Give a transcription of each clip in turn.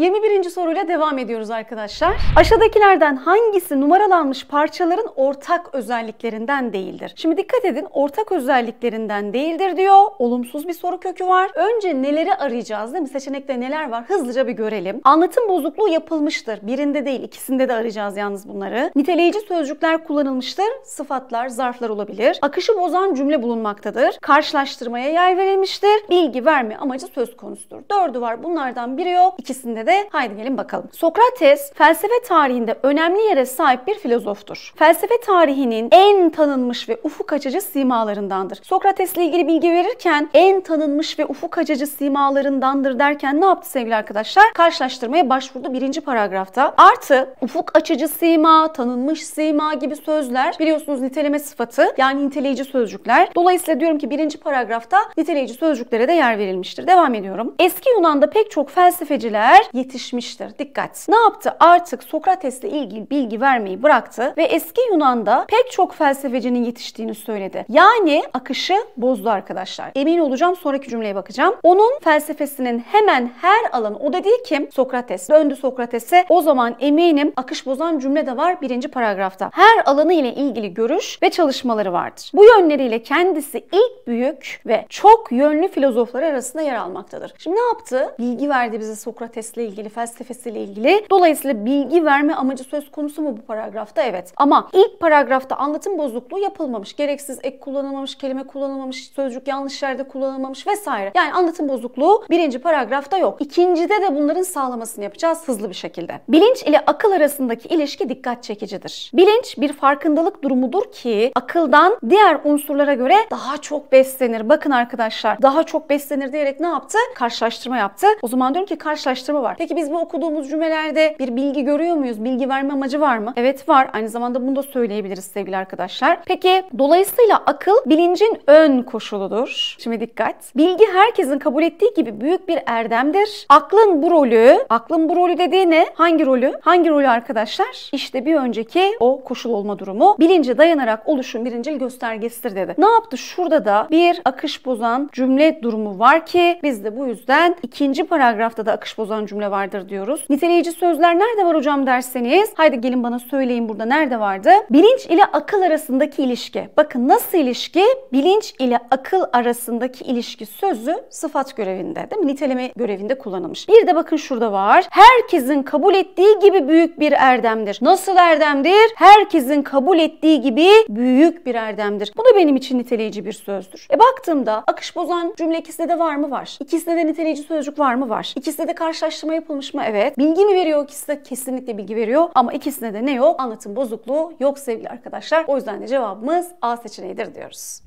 21. soruyla devam ediyoruz arkadaşlar. Aşağıdakilerden hangisi numaralanmış parçaların ortak özelliklerinden değildir? Şimdi dikkat edin ortak özelliklerinden değildir diyor. Olumsuz bir soru kökü var. Önce neleri arayacağız değil mi? Seçenekte neler var? Hızlıca bir görelim. Anlatım bozukluğu yapılmıştır. Birinde değil ikisinde de arayacağız yalnız bunları. Niteleyici sözcükler kullanılmıştır. Sıfatlar, zarflar olabilir. Akışı bozan cümle bulunmaktadır. Karşılaştırmaya yer verilmiştir. Bilgi verme amacı söz konusudur. Dördü var bunlardan biri yok. İkisinde de de haydi gelin bakalım. Sokrates felsefe tarihinde önemli yere sahip bir filozoftur. Felsefe tarihinin en tanınmış ve ufuk açıcı simalarındandır. Sokrates ile ilgili bilgi verirken en tanınmış ve ufuk açıcı simalarındandır derken ne yaptı sevgili arkadaşlar? Karşılaştırmaya başvurdu birinci paragrafta. Artı ufuk açıcı sima, tanınmış sima gibi sözler biliyorsunuz niteleme sıfatı yani niteleyici sözcükler. Dolayısıyla diyorum ki birinci paragrafta niteleyici sözcüklere de yer verilmiştir. Devam ediyorum. Eski Yunan'da pek çok felsefeciler yetişmiştir. Dikkat! Ne yaptı? Artık Sokrates'le ilgili bilgi vermeyi bıraktı ve eski Yunan'da pek çok felsefecinin yetiştiğini söyledi. Yani akışı bozdu arkadaşlar. Emin olacağım sonraki cümleye bakacağım. Onun felsefesinin hemen her alanı o da değil kim? Sokrates. Döndü Sokrates'e. O zaman eminim akış bozan cümle de var birinci paragrafta. Her alanı ile ilgili görüş ve çalışmaları vardır. Bu yönleriyle kendisi ilk büyük ve çok yönlü filozoflar arasında yer almaktadır. Şimdi ne yaptı? Bilgi verdi bize Sokrates'le hayatla ilgili, felsefesiyle ilgili. Dolayısıyla bilgi verme amacı söz konusu mu bu paragrafta? Evet. Ama ilk paragrafta anlatım bozukluğu yapılmamış. Gereksiz ek kullanılmamış, kelime kullanılmamış, sözcük yanlış yerde kullanılmamış vesaire. Yani anlatım bozukluğu birinci paragrafta yok. İkincide de bunların sağlamasını yapacağız hızlı bir şekilde. Bilinç ile akıl arasındaki ilişki dikkat çekicidir. Bilinç bir farkındalık durumudur ki akıldan diğer unsurlara göre daha çok beslenir. Bakın arkadaşlar daha çok beslenir diyerek ne yaptı? Karşılaştırma yaptı. O zaman diyorum ki karşılaştırma var var. Peki biz bu okuduğumuz cümlelerde bir bilgi görüyor muyuz? Bilgi verme amacı var mı? Evet var. Aynı zamanda bunu da söyleyebiliriz sevgili arkadaşlar. Peki dolayısıyla akıl bilincin ön koşuludur. Şimdi dikkat. Bilgi herkesin kabul ettiği gibi büyük bir erdemdir. Aklın bu rolü, aklın bu rolü dediği ne? Hangi rolü? Hangi rolü arkadaşlar? İşte bir önceki o koşul olma durumu. Bilince dayanarak oluşun birincil göstergesidir dedi. Ne yaptı? Şurada da bir akış bozan cümle durumu var ki biz de bu yüzden ikinci paragrafta da akış bozan cümle cümle vardır diyoruz. Niteleyici sözler nerede var hocam derseniz haydi gelin bana söyleyin burada nerede vardı? Bilinç ile akıl arasındaki ilişki. Bakın nasıl ilişki? Bilinç ile akıl arasındaki ilişki sözü sıfat görevinde değil mi? Niteleme görevinde kullanılmış. Bir de bakın şurada var. Herkesin kabul ettiği gibi büyük bir erdemdir. Nasıl erdemdir? Herkesin kabul ettiği gibi büyük bir erdemdir. Bu da benim için niteleyici bir sözdür. E baktığımda akış bozan cümle ikisinde de var mı? Var. İkisinde de niteleyici sözcük var mı? Var. İkisinde de karşılaştırma araştırma yapılmış mı? Evet. Bilgi mi veriyor ikisi de? Kesinlikle bilgi veriyor. Ama ikisinde de ne yok? Anlatım bozukluğu yok sevgili arkadaşlar. O yüzden de cevabımız A seçeneğidir diyoruz.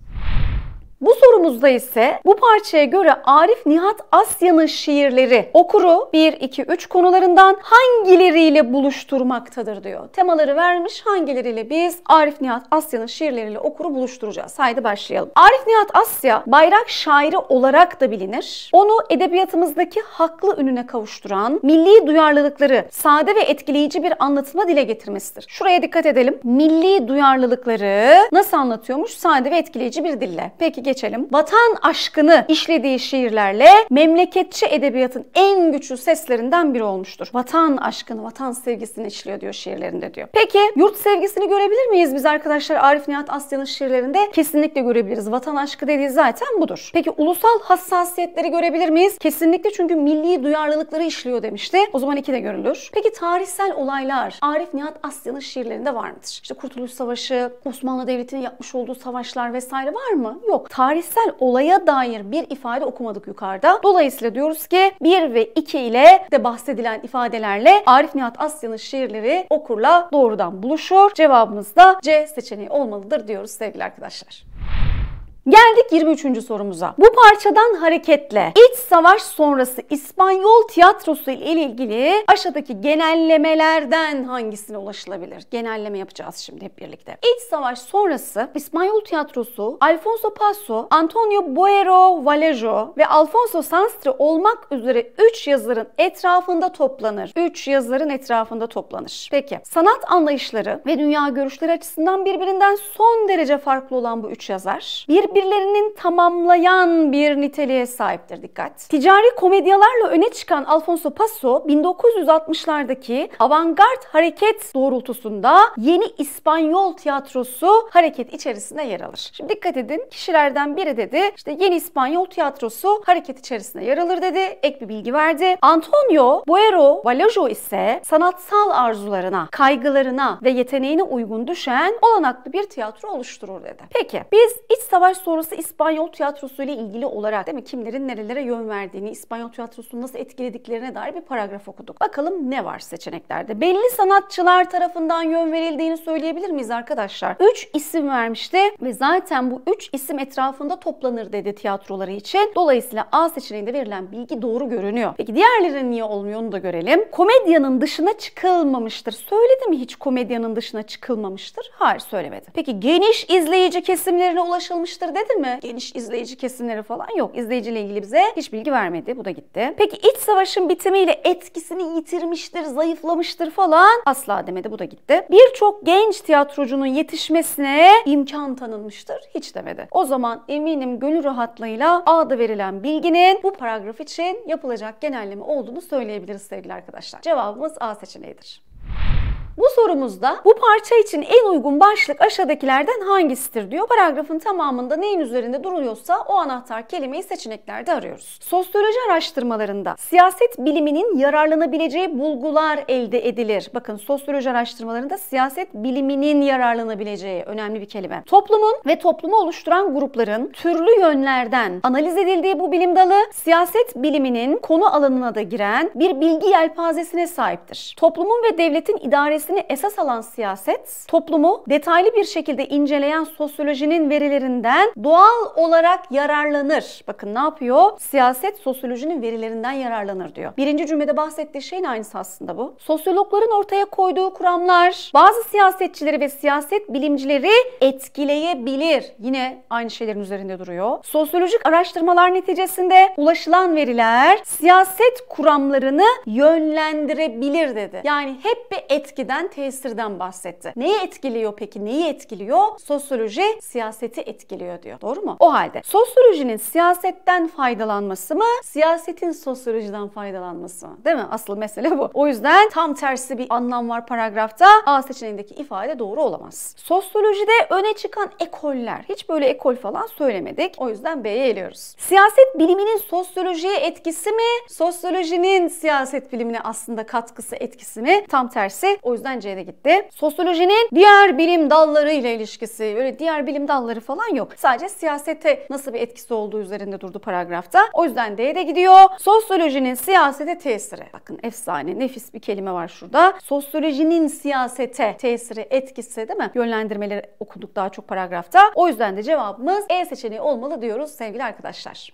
Bu sorumuzda ise bu parçaya göre Arif Nihat Asya'nın şiirleri okuru 1, 2, 3 konularından hangileriyle buluşturmaktadır diyor. Temaları vermiş hangileriyle biz Arif Nihat Asya'nın şiirleriyle okuru buluşturacağız. Haydi başlayalım. Arif Nihat Asya bayrak şairi olarak da bilinir. Onu edebiyatımızdaki haklı ününe kavuşturan, milli duyarlılıkları sade ve etkileyici bir anlatıma dile getirmesidir. Şuraya dikkat edelim. Milli duyarlılıkları nasıl anlatıyormuş? Sade ve etkileyici bir dille. Peki geçelim. Vatan aşkını işlediği şiirlerle memleketçi edebiyatın en güçlü seslerinden biri olmuştur. Vatan aşkını, vatan sevgisini işliyor diyor şiirlerinde diyor. Peki yurt sevgisini görebilir miyiz biz arkadaşlar Arif Nihat Asya'nın şiirlerinde? Kesinlikle görebiliriz. Vatan aşkı dediği zaten budur. Peki ulusal hassasiyetleri görebilir miyiz? Kesinlikle çünkü milli duyarlılıkları işliyor demişti. O zaman iki de görülür. Peki tarihsel olaylar Arif Nihat Asya'nın şiirlerinde var mıdır? İşte Kurtuluş Savaşı, Osmanlı Devleti'nin yapmış olduğu savaşlar vesaire var mı? Yok tarihsel olaya dair bir ifade okumadık yukarıda. Dolayısıyla diyoruz ki 1 ve 2 ile de bahsedilen ifadelerle Arif Nihat Asya'nın şiirleri okurla doğrudan buluşur. Cevabımız da C seçeneği olmalıdır diyoruz sevgili arkadaşlar. Geldik 23. sorumuza. Bu parçadan hareketle iç savaş sonrası İspanyol tiyatrosu ile ilgili aşağıdaki genellemelerden hangisine ulaşılabilir? Genelleme yapacağız şimdi hep birlikte. İç savaş sonrası İspanyol tiyatrosu Alfonso Paso, Antonio Boero Vallejo ve Alfonso Sanstre olmak üzere 3 yazarın etrafında toplanır. 3 yazarın etrafında toplanır. Peki sanat anlayışları ve dünya görüşleri açısından birbirinden son derece farklı olan bu 3 yazar bir birbirlerinin tamamlayan bir niteliğe sahiptir dikkat. Ticari komedyalarla öne çıkan Alfonso Paso 1960'lardaki avantgard hareket doğrultusunda yeni İspanyol tiyatrosu hareket içerisinde yer alır. Şimdi dikkat edin kişilerden biri dedi işte yeni İspanyol tiyatrosu hareket içerisinde yer alır dedi. Ek bir bilgi verdi. Antonio Boero Valajo ise sanatsal arzularına, kaygılarına ve yeteneğine uygun düşen olanaklı bir tiyatro oluşturur dedi. Peki biz iç savaş sonrası İspanyol tiyatrosu ile ilgili olarak değil mi kimlerin nerelere yön verdiğini, İspanyol tiyatrosunu nasıl etkilediklerine dair bir paragraf okuduk. Bakalım ne var seçeneklerde? Belli sanatçılar tarafından yön verildiğini söyleyebilir miyiz arkadaşlar? 3 isim vermişti ve zaten bu 3 isim etrafında toplanır dedi tiyatroları için. Dolayısıyla A seçeneğinde verilen bilgi doğru görünüyor. Peki diğerleri niye olmuyor onu da görelim. Komedyanın dışına çıkılmamıştır. Söyledi mi hiç komedyanın dışına çıkılmamıştır? Hayır söylemedi. Peki geniş izleyici kesimlerine ulaşılmıştır dedi mi? Geniş izleyici kesimleri falan yok. İzleyiciyle ilgili bize hiç bilgi vermedi. Bu da gitti. Peki iç savaşın bitimiyle etkisini yitirmiştir, zayıflamıştır falan asla demedi. Bu da gitti. Birçok genç tiyatrocunun yetişmesine imkan tanınmıştır. Hiç demedi. O zaman eminim gönül rahatlığıyla adı verilen bilginin bu paragraf için yapılacak genelleme olduğunu söyleyebiliriz sevgili arkadaşlar. Cevabımız A seçeneğidir. Bu sorumuzda bu parça için en uygun başlık aşağıdakilerden hangisidir diyor. Paragrafın tamamında neyin üzerinde duruluyorsa o anahtar kelimeyi seçeneklerde arıyoruz. Sosyoloji araştırmalarında siyaset biliminin yararlanabileceği bulgular elde edilir. Bakın sosyoloji araştırmalarında siyaset biliminin yararlanabileceği önemli bir kelime. Toplumun ve toplumu oluşturan grupların türlü yönlerden analiz edildiği bu bilim dalı siyaset biliminin konu alanına da giren bir bilgi yelpazesine sahiptir. Toplumun ve devletin idaresi meselesini esas alan siyaset, toplumu detaylı bir şekilde inceleyen sosyolojinin verilerinden doğal olarak yararlanır. Bakın ne yapıyor? Siyaset sosyolojinin verilerinden yararlanır diyor. Birinci cümlede bahsettiği şeyin aynısı aslında bu. Sosyologların ortaya koyduğu kuramlar bazı siyasetçileri ve siyaset bilimcileri etkileyebilir. Yine aynı şeylerin üzerinde duruyor. Sosyolojik araştırmalar neticesinde ulaşılan veriler siyaset kuramlarını yönlendirebilir dedi. Yani hep bir etkiden eden tesirden bahsetti. Neyi etkiliyor peki? Neyi etkiliyor? Sosyoloji siyaseti etkiliyor diyor. Doğru mu? O halde sosyolojinin siyasetten faydalanması mı? Siyasetin sosyolojiden faydalanması mı? Değil mi? Asıl mesele bu. O yüzden tam tersi bir anlam var paragrafta. A seçeneğindeki ifade doğru olamaz. Sosyolojide öne çıkan ekoller. Hiç böyle ekol falan söylemedik. O yüzden B'ye eliyoruz. Siyaset biliminin sosyolojiye etkisi mi? Sosyolojinin siyaset bilimine aslında katkısı etkisi mi? Tam tersi. O yüzden yüzden C'de gitti. Sosyolojinin diğer bilim dalları ile ilişkisi. Öyle diğer bilim dalları falan yok. Sadece siyasete nasıl bir etkisi olduğu üzerinde durdu paragrafta. O yüzden D'de gidiyor. Sosyolojinin siyasete tesiri. Bakın efsane, nefis bir kelime var şurada. Sosyolojinin siyasete tesiri, etkisi değil mi? Yönlendirmeleri okuduk daha çok paragrafta. O yüzden de cevabımız E seçeneği olmalı diyoruz sevgili arkadaşlar.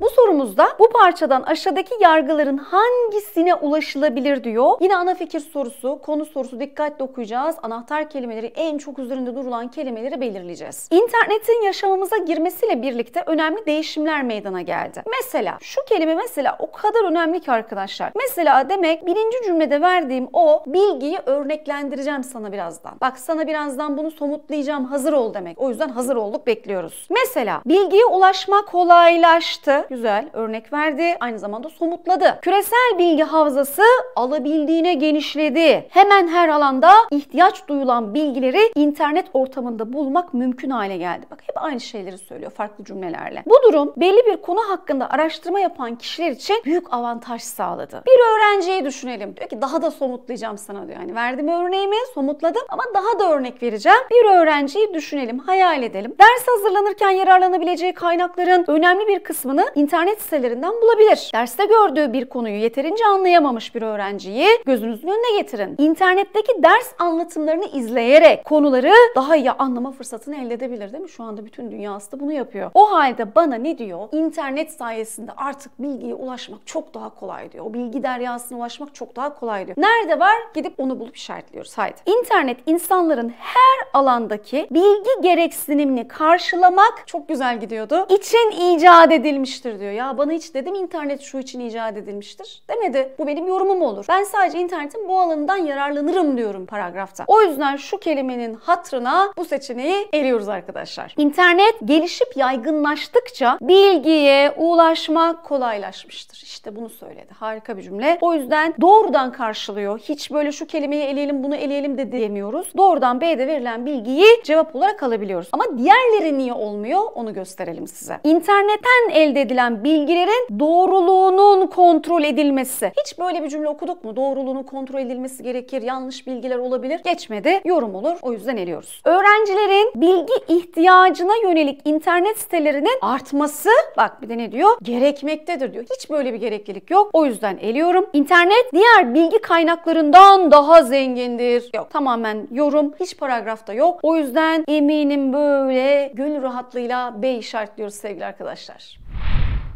Bu sorumuzda bu parçadan aşağıdaki yargıların hangisine ulaşılabilir diyor. Yine ana fikir sorusu, konu sorusu dikkatle okuyacağız. Anahtar kelimeleri en çok üzerinde durulan kelimeleri belirleyeceğiz. İnternetin yaşamımıza girmesiyle birlikte önemli değişimler meydana geldi. Mesela şu kelime mesela o kadar önemli ki arkadaşlar. Mesela demek birinci cümlede verdiğim o bilgiyi örneklendireceğim sana birazdan. Bak sana birazdan bunu somutlayacağım hazır ol demek. O yüzden hazır olduk bekliyoruz. Mesela bilgiye ulaşmak kolaylaştı güzel örnek verdi. Aynı zamanda somutladı. Küresel bilgi havzası alabildiğine genişledi. Hemen her alanda ihtiyaç duyulan bilgileri internet ortamında bulmak mümkün hale geldi. Bak hep aynı şeyleri söylüyor farklı cümlelerle. Bu durum belli bir konu hakkında araştırma yapan kişiler için büyük avantaj sağladı. Bir öğrenciyi düşünelim. Diyor ki daha da somutlayacağım sana diyor. Yani verdim örneğimi somutladım ama daha da örnek vereceğim. Bir öğrenciyi düşünelim, hayal edelim. Ders hazırlanırken yararlanabileceği kaynakların önemli bir kısmını internet sitelerinden bulabilir. Derste gördüğü bir konuyu yeterince anlayamamış bir öğrenciyi gözünüzün önüne getirin. İnternetteki ders anlatımlarını izleyerek konuları daha iyi anlama fırsatını elde edebilir değil mi? Şu anda bütün dünya aslında bunu yapıyor. O halde bana ne diyor? İnternet sayesinde artık bilgiye ulaşmak çok daha kolay diyor. O bilgi deryasına ulaşmak çok daha kolay diyor. Nerede var? Gidip onu bulup işaretliyoruz. Haydi. İnternet insanların her alandaki bilgi gereksinimini karşılamak çok güzel gidiyordu. İçin icat edilmiştir edilmiştir diyor. Ya bana hiç dedim internet şu için icat edilmiştir. Demedi. Bu benim yorumum olur. Ben sadece internetin bu alanından yararlanırım diyorum paragrafta. O yüzden şu kelimenin hatrına bu seçeneği eliyoruz arkadaşlar. İnternet gelişip yaygınlaştıkça bilgiye ulaşmak kolaylaşmıştır. İşte bunu söyledi. Harika bir cümle. O yüzden doğrudan karşılıyor. Hiç böyle şu kelimeyi eleyelim bunu eleyelim de diyemiyoruz. Doğrudan B'de verilen bilgiyi cevap olarak alabiliyoruz. Ama diğerleri niye olmuyor onu gösterelim size. İnternetten elde edilen edilen bilgilerin doğruluğunun kontrol edilmesi. Hiç böyle bir cümle okuduk mu? doğruluğunun kontrol edilmesi gerekir, yanlış bilgiler olabilir. Geçmedi, yorum olur. O yüzden eliyoruz. Öğrencilerin bilgi ihtiyacına yönelik internet sitelerinin artması, bak bir de ne diyor? Gerekmektedir diyor. Hiç böyle bir gereklilik yok. O yüzden eliyorum. İnternet diğer bilgi kaynaklarından daha zengindir. Yok, tamamen yorum. Hiç paragrafta yok. O yüzden eminim böyle gönül rahatlığıyla B işaretliyoruz sevgili arkadaşlar.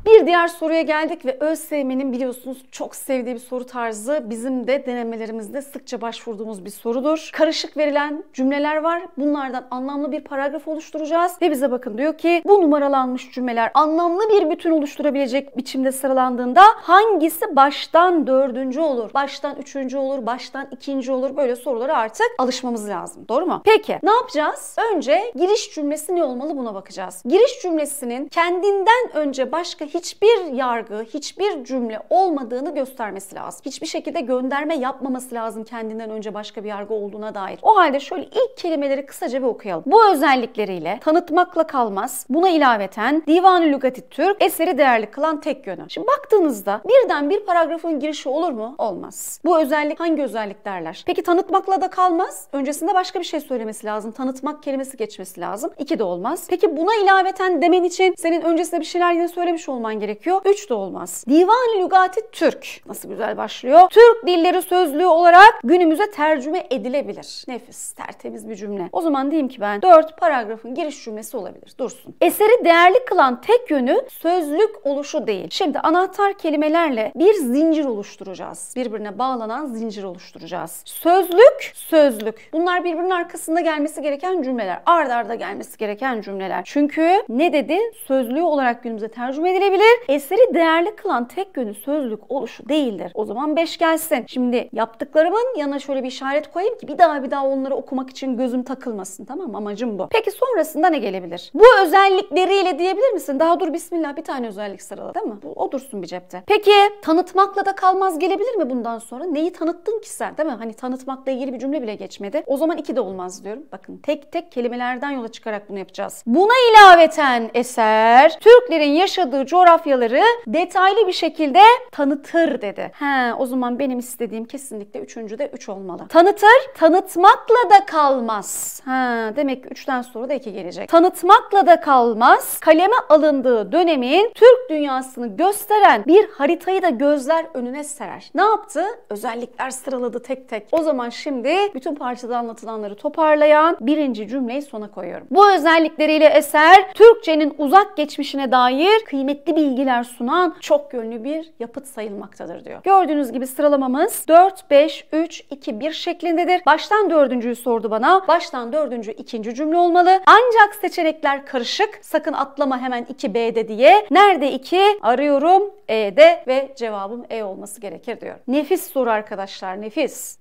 Bir diğer soruya geldik ve öz sevmenin biliyorsunuz çok sevdiği bir soru tarzı bizim de denemelerimizde sıkça başvurduğumuz bir sorudur. Karışık verilen cümleler var. Bunlardan anlamlı bir paragraf oluşturacağız ve bize bakın diyor ki bu numaralanmış cümleler anlamlı bir bütün oluşturabilecek biçimde sıralandığında hangisi baştan dördüncü olur, baştan üçüncü olur, baştan ikinci olur böyle sorulara artık alışmamız lazım. Doğru mu? Peki ne yapacağız? Önce giriş cümlesi ne olmalı buna bakacağız. Giriş cümlesinin kendinden önce başka hiçbir yargı, hiçbir cümle olmadığını göstermesi lazım. Hiçbir şekilde gönderme yapmaması lazım kendinden önce başka bir yargı olduğuna dair. O halde şöyle ilk kelimeleri kısaca bir okuyalım. Bu özellikleriyle tanıtmakla kalmaz. Buna ilaveten Divan-ı Lügati Türk eseri değerli kılan tek yönü. Şimdi baktığınızda birden bir paragrafın girişi olur mu? Olmaz. Bu özellik hangi özellik derler? Peki tanıtmakla da kalmaz. Öncesinde başka bir şey söylemesi lazım. Tanıtmak kelimesi geçmesi lazım. İki de olmaz. Peki buna ilaveten demen için senin öncesinde bir şeyler yine söylemiş olmalısın olman gerekiyor. 3 de olmaz. Divan-ı Lügati Türk. Nasıl güzel başlıyor. Türk dilleri sözlüğü olarak günümüze tercüme edilebilir. Nefis, tertemiz bir cümle. O zaman diyeyim ki ben 4 paragrafın giriş cümlesi olabilir. Dursun. Eseri değerli kılan tek yönü sözlük oluşu değil. Şimdi anahtar kelimelerle bir zincir oluşturacağız. Birbirine bağlanan zincir oluşturacağız. Sözlük, sözlük. Bunlar birbirinin arkasında gelmesi gereken cümleler. Arda arda gelmesi gereken cümleler. Çünkü ne dedi? Sözlüğü olarak günümüze tercüme edilebilir düşünülebilir. Eseri değerli kılan tek yönlü sözlük oluşu değildir. O zaman 5 gelsin. Şimdi yaptıklarımın yana şöyle bir işaret koyayım ki bir daha bir daha onları okumak için gözüm takılmasın tamam Amacım bu. Peki sonrasında ne gelebilir? Bu özellikleriyle diyebilir misin? Daha dur bismillah bir tane özellik sırala değil mi? Bu, o dursun bir cepte. Peki tanıtmakla da kalmaz gelebilir mi bundan sonra? Neyi tanıttın ki sen değil mi? Hani tanıtmakla ilgili bir cümle bile geçmedi. O zaman iki de olmaz diyorum. Bakın tek tek kelimelerden yola çıkarak bunu yapacağız. Buna ilaveten eser Türklerin yaşadığı co coğrafyaları detaylı bir şekilde tanıtır dedi. He, o zaman benim istediğim kesinlikle üçüncü de üç olmalı. Tanıtır, tanıtmakla da kalmaz. He, demek ki üçten sonra da iki gelecek. Tanıtmakla da kalmaz. Kaleme alındığı dönemin Türk dünyasını gösteren bir haritayı da gözler önüne serer. Ne yaptı? Özellikler sıraladı tek tek. O zaman şimdi bütün parçada anlatılanları toparlayan birinci cümleyi sona koyuyorum. Bu özellikleriyle eser Türkçenin uzak geçmişine dair kıymetli gerekli bilgiler sunan çok yönlü bir yapıt sayılmaktadır diyor. Gördüğünüz gibi sıralamamız 4, 5, 3, 2, 1 şeklindedir. Baştan dördüncüyü sordu bana. Baştan dördüncü ikinci cümle olmalı. Ancak seçenekler karışık. Sakın atlama hemen 2B'de diye. Nerede 2? Arıyorum E'de ve cevabım E olması gerekir diyor. Nefis soru arkadaşlar nefis.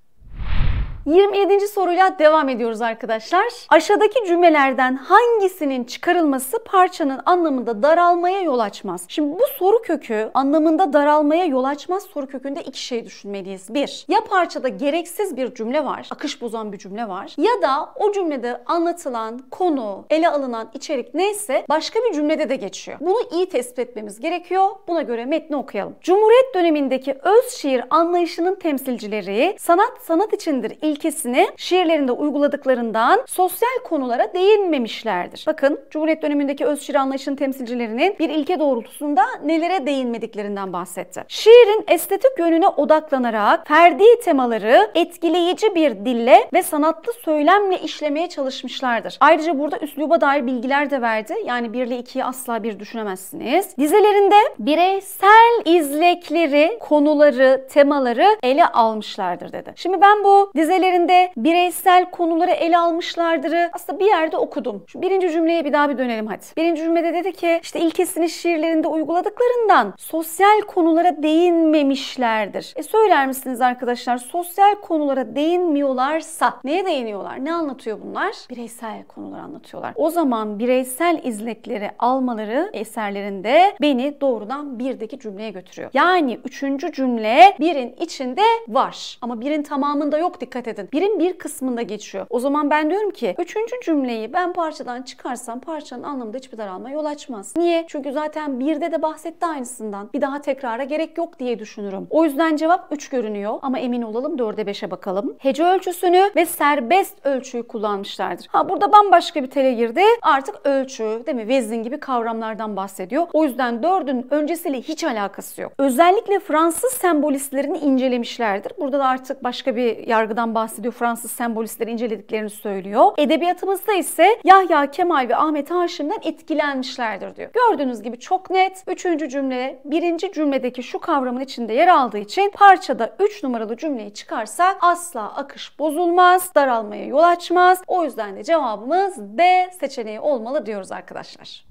27. soruyla devam ediyoruz arkadaşlar. Aşağıdaki cümlelerden hangisinin çıkarılması parçanın anlamında daralmaya yol açmaz? Şimdi bu soru kökü anlamında daralmaya yol açmaz soru kökünde iki şey düşünmeliyiz. Bir, ya parçada gereksiz bir cümle var, akış bozan bir cümle var ya da o cümlede anlatılan konu, ele alınan içerik neyse başka bir cümlede de geçiyor. Bunu iyi tespit etmemiz gerekiyor. Buna göre metni okuyalım. Cumhuriyet dönemindeki öz şiir anlayışının temsilcileri sanat sanat içindir ilk ilkesini şiirlerinde uyguladıklarından sosyal konulara değinmemişlerdir. Bakın Cumhuriyet dönemindeki öz şiir anlayışının temsilcilerinin bir ilke doğrultusunda nelere değinmediklerinden bahsetti. Şiirin estetik yönüne odaklanarak ferdi temaları etkileyici bir dille ve sanatlı söylemle işlemeye çalışmışlardır. Ayrıca burada üsluba dair bilgiler de verdi. Yani birle ikiyi asla bir düşünemezsiniz. Dizelerinde bireysel izlekleri, konuları, temaları ele almışlardır dedi. Şimdi ben bu dizeleri üzerinde bireysel konuları ele almışlardırı aslında bir yerde okudum. Şu birinci cümleye bir daha bir dönelim hadi. Birinci cümlede dedi ki işte ilkesini şiirlerinde uyguladıklarından sosyal konulara değinmemişlerdir. E söyler misiniz arkadaşlar sosyal konulara değinmiyorlarsa neye değiniyorlar? Ne anlatıyor bunlar? Bireysel konuları anlatıyorlar. O zaman bireysel izlekleri almaları eserlerinde beni doğrudan birdeki cümleye götürüyor. Yani üçüncü cümle birin içinde var ama birin tamamında yok dikkat et edin. Birin bir kısmında geçiyor. O zaman ben diyorum ki üçüncü cümleyi ben parçadan çıkarsam parçanın anlamında hiçbir daralma yol açmaz. Niye? Çünkü zaten birde de bahsetti aynısından. Bir daha tekrara gerek yok diye düşünürüm. O yüzden cevap 3 görünüyor ama emin olalım 4'e 5'e bakalım. Hece ölçüsünü ve serbest ölçüyü kullanmışlardır. Ha burada bambaşka bir tele girdi. Artık ölçü değil mi? Vezin gibi kavramlardan bahsediyor. O yüzden 4'ün öncesiyle hiç alakası yok. Özellikle Fransız sembolistlerini incelemişlerdir. Burada da artık başka bir yargıdan bahsediyor bahsediyor. Fransız sembolistleri incelediklerini söylüyor. Edebiyatımızda ise Yahya Kemal ve Ahmet Haşim'den etkilenmişlerdir diyor. Gördüğünüz gibi çok net. Üçüncü cümle, birinci cümledeki şu kavramın içinde yer aldığı için parçada 3 numaralı cümleyi çıkarsak asla akış bozulmaz, daralmaya yol açmaz. O yüzden de cevabımız B seçeneği olmalı diyoruz arkadaşlar.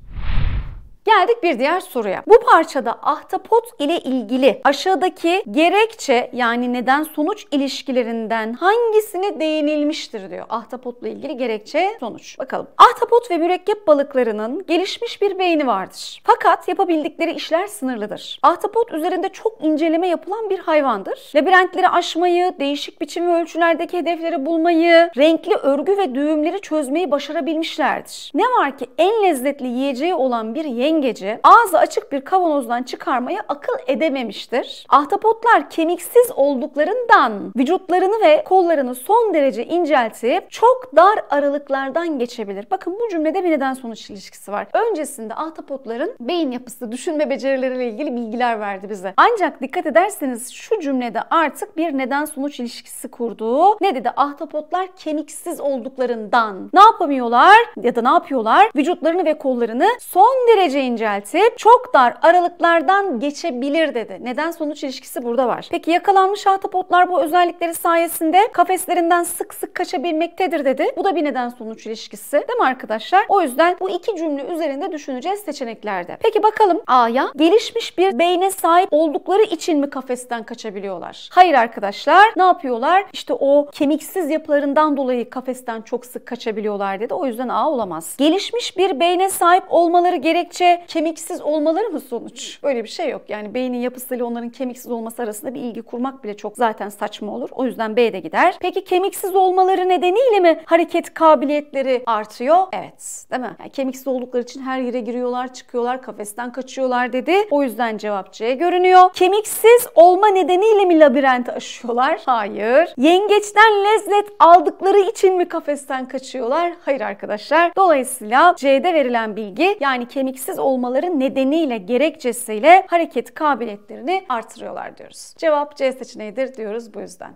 Geldik bir diğer soruya. Bu parçada ahtapot ile ilgili aşağıdaki gerekçe yani neden sonuç ilişkilerinden hangisine değinilmiştir diyor. Ahtapotla ilgili gerekçe sonuç. Bakalım. Ahtapot ve mürekkep balıklarının gelişmiş bir beyni vardır. Fakat yapabildikleri işler sınırlıdır. Ahtapot üzerinde çok inceleme yapılan bir hayvandır. Labirentleri aşmayı, değişik biçim ve ölçülerdeki hedefleri bulmayı, renkli örgü ve düğümleri çözmeyi başarabilmişlerdir. Ne var ki en lezzetli yiyeceği olan bir yengeç yengeci ağzı açık bir kavanozdan çıkarmayı akıl edememiştir. Ahtapotlar kemiksiz olduklarından vücutlarını ve kollarını son derece inceltip çok dar aralıklardan geçebilir. Bakın bu cümlede bir neden sonuç ilişkisi var. Öncesinde ahtapotların beyin yapısı, düşünme becerileriyle ilgili bilgiler verdi bize. Ancak dikkat ederseniz şu cümlede artık bir neden sonuç ilişkisi kurduğu ne dedi? Ahtapotlar kemiksiz olduklarından ne yapamıyorlar ya da ne yapıyorlar? Vücutlarını ve kollarını son derece iyice inceltip çok dar aralıklardan geçebilir dedi. Neden sonuç ilişkisi burada var. Peki yakalanmış ahtapotlar bu özellikleri sayesinde kafeslerinden sık sık kaçabilmektedir dedi. Bu da bir neden sonuç ilişkisi değil mi arkadaşlar? O yüzden bu iki cümle üzerinde düşüneceğiz seçeneklerde. Peki bakalım A'ya gelişmiş bir beyne sahip oldukları için mi kafesten kaçabiliyorlar? Hayır arkadaşlar ne yapıyorlar? İşte o kemiksiz yapılarından dolayı kafesten çok sık kaçabiliyorlar dedi. O yüzden A olamaz. Gelişmiş bir beyne sahip olmaları gerekçe böyle kemiksiz olmaları mı sonuç? Böyle bir şey yok. Yani beynin yapısıyla onların kemiksiz olması arasında bir ilgi kurmak bile çok zaten saçma olur. O yüzden B de gider. Peki kemiksiz olmaları nedeniyle mi hareket kabiliyetleri artıyor? Evet. Değil mi? Yani kemiksiz oldukları için her yere giriyorlar, çıkıyorlar, kafesten kaçıyorlar dedi. O yüzden cevap C görünüyor. Kemiksiz olma nedeniyle mi labirenti aşıyorlar? Hayır. Yengeçten lezzet aldıkları için mi kafesten kaçıyorlar? Hayır arkadaşlar. Dolayısıyla C'de verilen bilgi yani kemiksiz yetersiz olmaları nedeniyle gerekçesiyle hareket kabiliyetlerini artırıyorlar diyoruz. Cevap C seçeneğidir diyoruz bu yüzden.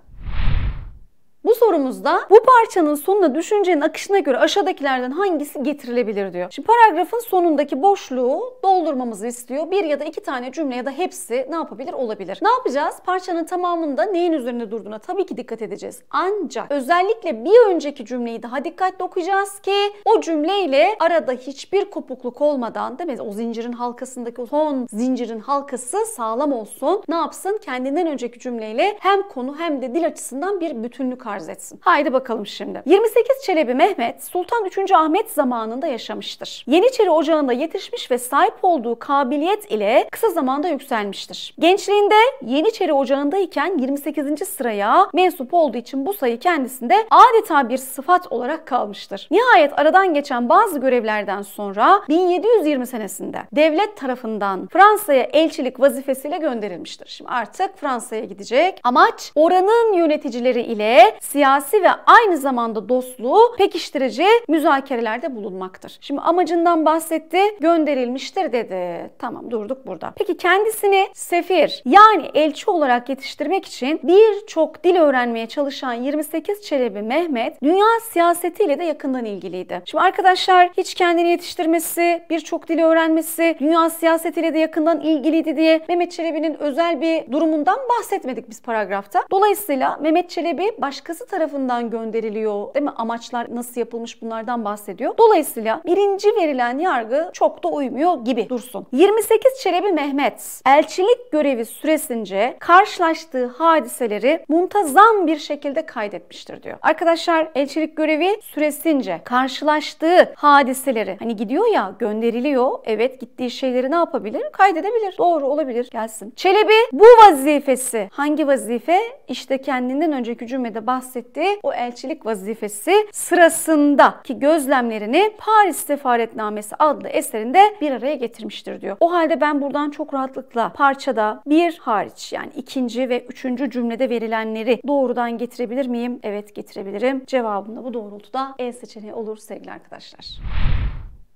Bu sorumuzda bu parçanın sonunda düşüncenin akışına göre aşağıdakilerden hangisi getirilebilir diyor. Şimdi paragrafın sonundaki boşluğu doldurmamızı istiyor. Bir ya da iki tane cümle ya da hepsi ne yapabilir olabilir. Ne yapacağız? Parçanın tamamında neyin üzerinde durduğuna tabii ki dikkat edeceğiz. Ancak özellikle bir önceki cümleyi daha dikkatli okuyacağız ki o cümleyle arada hiçbir kopukluk olmadan değil mi? O zincirin halkasındaki o son zincirin halkası sağlam olsun. Ne yapsın? Kendinden önceki cümleyle hem konu hem de dil açısından bir bütünlük farz etsin. Haydi bakalım şimdi. 28 Çelebi Mehmet Sultan 3. Ahmet zamanında yaşamıştır. Yeniçeri Ocağı'nda yetişmiş ve sahip olduğu kabiliyet ile kısa zamanda yükselmiştir. Gençliğinde Yeniçeri Ocağı'ndayken 28. sıraya mensup olduğu için bu sayı kendisinde adeta bir sıfat olarak kalmıştır. Nihayet aradan geçen bazı görevlerden sonra 1720 senesinde devlet tarafından Fransa'ya elçilik vazifesiyle gönderilmiştir. Şimdi artık Fransa'ya gidecek. Amaç oranın yöneticileri ile siyasi ve aynı zamanda dostluğu pekiştirici müzakerelerde bulunmaktır. Şimdi amacından bahsetti, gönderilmiştir dedi. Tamam durduk burada. Peki kendisini sefir yani elçi olarak yetiştirmek için birçok dil öğrenmeye çalışan 28 Çelebi Mehmet dünya siyasetiyle de yakından ilgiliydi. Şimdi arkadaşlar hiç kendini yetiştirmesi, birçok dil öğrenmesi, dünya siyasetiyle de yakından ilgiliydi diye Mehmet Çelebi'nin özel bir durumundan bahsetmedik biz paragrafta. Dolayısıyla Mehmet Çelebi başka başkası tarafından gönderiliyor değil mi? Amaçlar nasıl yapılmış bunlardan bahsediyor. Dolayısıyla birinci verilen yargı çok da uymuyor gibi dursun. 28 Çelebi Mehmet elçilik görevi süresince karşılaştığı hadiseleri muntazam bir şekilde kaydetmiştir diyor. Arkadaşlar elçilik görevi süresince karşılaştığı hadiseleri hani gidiyor ya gönderiliyor. Evet gittiği şeyleri ne yapabilir? Kaydedebilir. Doğru olabilir. Gelsin. Çelebi bu vazifesi hangi vazife? İşte kendinden önceki cümlede bahsediyor bahsettiği o elçilik vazifesi sırasındaki gözlemlerini Paris Sefaretnamesi adlı eserinde bir araya getirmiştir diyor. O halde ben buradan çok rahatlıkla parçada bir hariç yani ikinci ve üçüncü cümlede verilenleri doğrudan getirebilir miyim? Evet getirebilirim. Cevabım da bu doğrultuda E seçeneği olur sevgili arkadaşlar.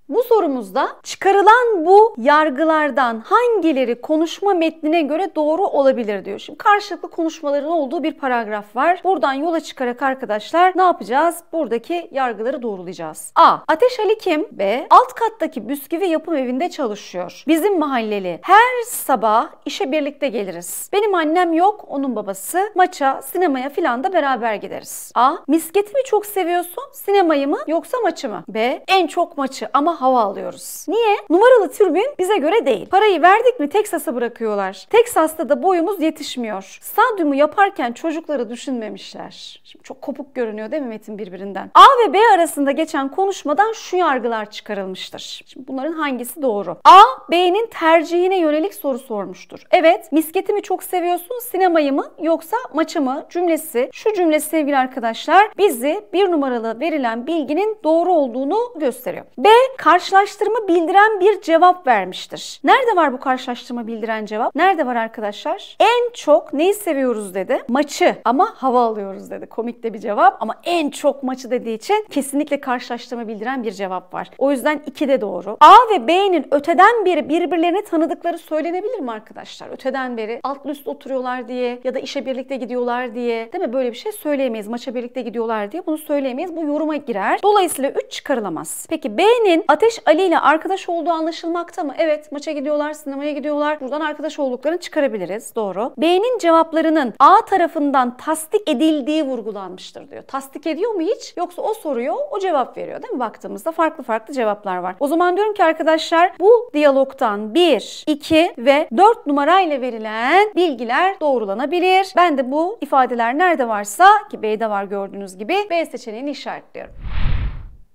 Bu sorumuzda çıkarılan bu yargılardan hangileri konuşma metnine göre doğru olabilir diyor. Şimdi karşılıklı konuşmaların olduğu bir paragraf var. Buradan yola çıkarak arkadaşlar ne yapacağız? Buradaki yargıları doğrulayacağız. A. Ateş Ali kim? B. Alt kattaki bisküvi yapım evinde çalışıyor. Bizim mahalleli. Her sabah işe birlikte geliriz. Benim annem yok, onun babası. Maça, sinemaya filan da beraber gideriz. A. Misketi mi çok seviyorsun? Sinemayı mı yoksa maçı mı? B. En çok maçı ama Texas'a hava alıyoruz. Niye? Numaralı türbin bize göre değil. Parayı verdik mi Texas'a bırakıyorlar. Texas'ta da boyumuz yetişmiyor. Stadyumu yaparken çocukları düşünmemişler. Şimdi çok kopuk görünüyor değil mi Metin birbirinden? A ve B arasında geçen konuşmadan şu yargılar çıkarılmıştır. Şimdi bunların hangisi doğru? A, B'nin tercihine yönelik soru sormuştur. Evet, misketi mi çok seviyorsun, sinemayı mı yoksa maçı mı? Cümlesi, şu cümle sevgili arkadaşlar bizi bir numaralı verilen bilginin doğru olduğunu gösteriyor. B, karşılaştırma bildiren bir cevap vermiştir. Nerede var bu karşılaştırma bildiren cevap? Nerede var arkadaşlar? En çok neyi seviyoruz dedi? Maçı ama hava alıyoruz dedi. Komik de bir cevap ama en çok maçı dediği için kesinlikle karşılaştırma bildiren bir cevap var. O yüzden iki de doğru. A ve B'nin öteden beri birbirlerine tanıdıkları söylenebilir mi arkadaşlar? Öteden beri alt üst oturuyorlar diye ya da işe birlikte gidiyorlar diye değil mi? Böyle bir şey söyleyemeyiz. Maça birlikte gidiyorlar diye bunu söyleyemeyiz. Bu yoruma girer. Dolayısıyla 3 çıkarılamaz. Peki B'nin Ateş Ali ile arkadaş olduğu anlaşılmakta mı? Evet maça gidiyorlar, sinemaya gidiyorlar. Buradan arkadaş olduklarını çıkarabiliriz. Doğru. B'nin cevaplarının A tarafından tasdik edildiği vurgulanmıştır diyor. Tasdik ediyor mu hiç? Yoksa o soruyor, o cevap veriyor değil mi? Baktığımızda farklı farklı cevaplar var. O zaman diyorum ki arkadaşlar bu diyalogtan 1, 2 ve 4 numarayla verilen bilgiler doğrulanabilir. Ben de bu ifadeler nerede varsa ki B'de var gördüğünüz gibi B seçeneğini işaretliyorum.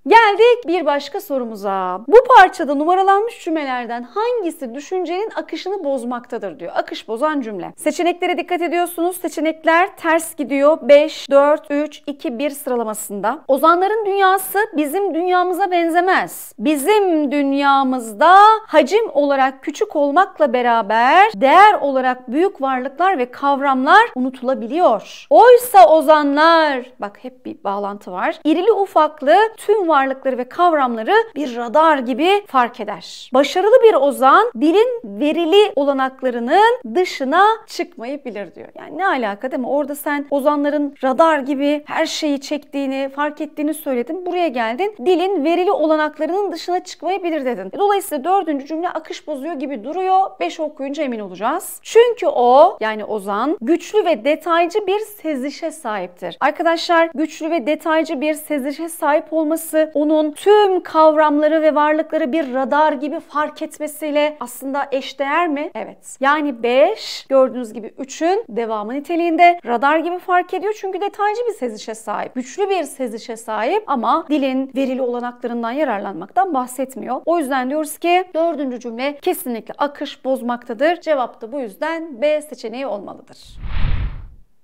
Geldik bir başka sorumuza. Bu parçada numaralanmış cümlelerden hangisi düşüncenin akışını bozmaktadır diyor. Akış bozan cümle. Seçeneklere dikkat ediyorsunuz. Seçenekler ters gidiyor. 5, 4, 3, 2, 1 sıralamasında. Ozanların dünyası bizim dünyamıza benzemez. Bizim dünyamızda hacim olarak küçük olmakla beraber değer olarak büyük varlıklar ve kavramlar unutulabiliyor. Oysa ozanlar, bak hep bir bağlantı var. İrili ufaklı tüm varlıkları ve kavramları bir radar gibi fark eder. Başarılı bir ozan dilin verili olanaklarının dışına çıkmayı bilir diyor. Yani ne alaka değil mi? Orada sen ozanların radar gibi her şeyi çektiğini, fark ettiğini söyledin. Buraya geldin. Dilin verili olanaklarının dışına çıkmayı bilir dedin. E, dolayısıyla dördüncü cümle akış bozuyor gibi duruyor. Beş okuyunca emin olacağız. Çünkü o yani ozan güçlü ve detaycı bir sezişe sahiptir. Arkadaşlar güçlü ve detaycı bir sezişe sahip olması onun tüm kavramları ve varlıkları bir radar gibi fark etmesiyle aslında eşdeğer mi? Evet. Yani 5 gördüğünüz gibi 3'ün devamı niteliğinde radar gibi fark ediyor çünkü detaycı bir sezişe sahip. Güçlü bir sezişe sahip ama dilin verili olanaklarından yararlanmaktan bahsetmiyor. O yüzden diyoruz ki dördüncü cümle kesinlikle akış bozmaktadır. Cevap da bu yüzden B seçeneği olmalıdır.